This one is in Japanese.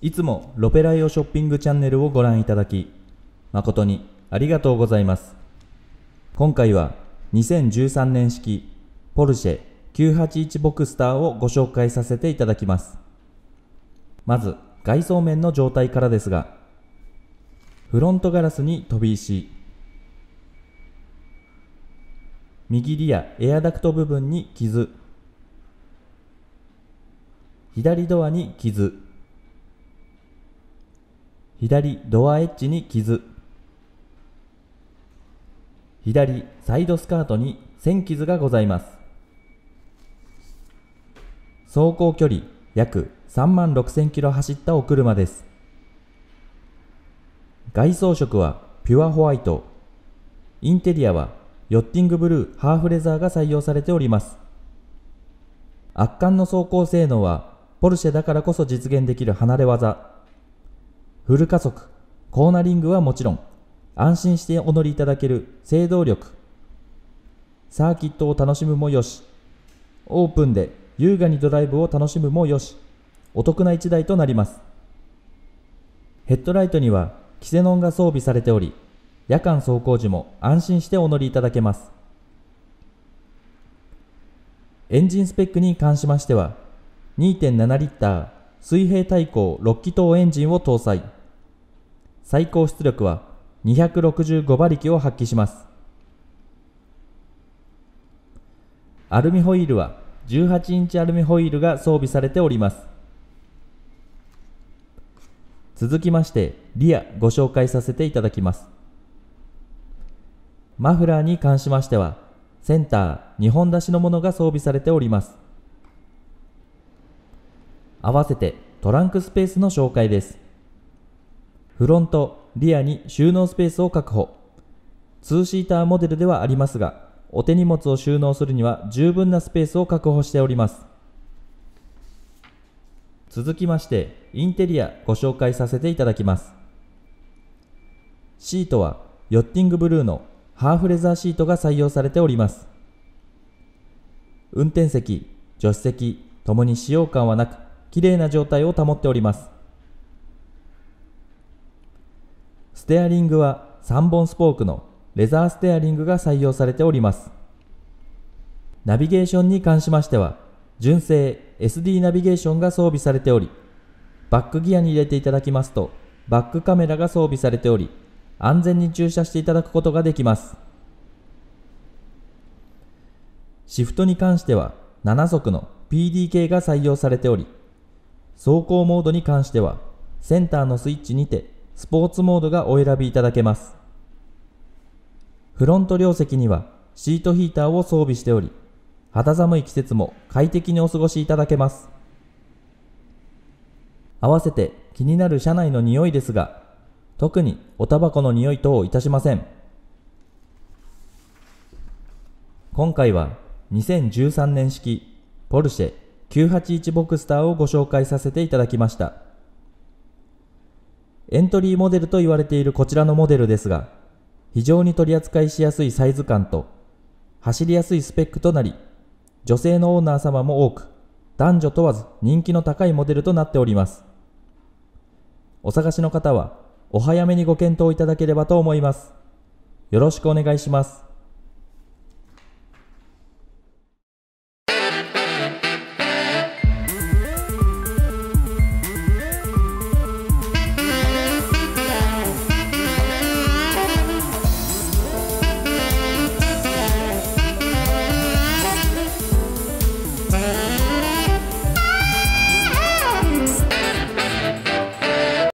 いつもロペライオショッピングチャンネルをご覧いただき、誠にありがとうございます。今回は2013年式ポルシェ981ボクスターをご紹介させていただきます。まず外装面の状態からですが、フロントガラスに飛び石、右リアエアダクト部分に傷、左ドアに傷、左ドアエッジに傷左サイドスカートに線傷がございます走行距離約3万6000キロ走ったお車です外装色はピュアホワイトインテリアはヨッティングブルーハーフレザーが採用されております圧巻の走行性能はポルシェだからこそ実現できる離れ技フル加速、コーナリングはもちろん、安心してお乗りいただける制動力、サーキットを楽しむもよし、オープンで優雅にドライブを楽しむもよし、お得な1台となります。ヘッドライトにはキセノンが装備されており、夜間走行時も安心してお乗りいただけます。エンジンスペックに関しましては、2.7リッター水平対向6気筒エンジンを搭載。最高出力は265馬力を発揮しますアルミホイールは18インチアルミホイールが装備されております続きましてリアご紹介させていただきますマフラーに関しましてはセンター2本出しのものが装備されております合わせてトランクスペースの紹介ですフロント、リアに収納スペースを確保。2シーターモデルではありますが、お手荷物を収納するには十分なスペースを確保しております。続きまして、インテリアご紹介させていただきます。シートは、ヨッティングブルーのハーフレザーシートが採用されております。運転席、助手席ともに使用感はなく、綺麗な状態を保っております。ステアリングは3本スポークのレザーステアリングが採用されております。ナビゲーションに関しましては、純正 SD ナビゲーションが装備されており、バックギアに入れていただきますと、バックカメラが装備されており、安全に駐車していただくことができます。シフトに関しては、7速の PDK が採用されており、走行モードに関しては、センターのスイッチにてスポーツモードがお選びいただけます。フロント両席にはシートヒーターを装備しており、肌寒い季節も快適にお過ごしいただけます。合わせて気になる車内の匂いですが、特におタバコの匂い等いたしません。今回は2013年式ポルシェ981ボクスターをご紹介させていただきました。エントリーモデルと言われているこちらのモデルですが、非常に取り扱いしやすいサイズ感と、走りやすいスペックとなり、女性のオーナー様も多く、男女問わず人気の高いモデルとなっております。お探しの方は、お早めにご検討いただければと思います。よろしくお願いします。